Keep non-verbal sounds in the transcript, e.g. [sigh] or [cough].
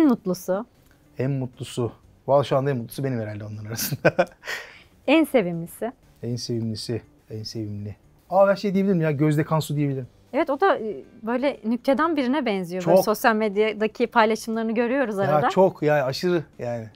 En mutlusu? En mutlusu. Valla şu anda en mutlusu benim herhalde onların arasında. [laughs] en sevimlisi? En sevimlisi. En sevimli. Aa ben şey diyebilirim ya Gözde Kansu diyebilirim. Evet o da e, böyle nükteden birine benziyor. Çok. Böyle sosyal medyadaki paylaşımlarını görüyoruz arada. Ya çok yani aşırı yani.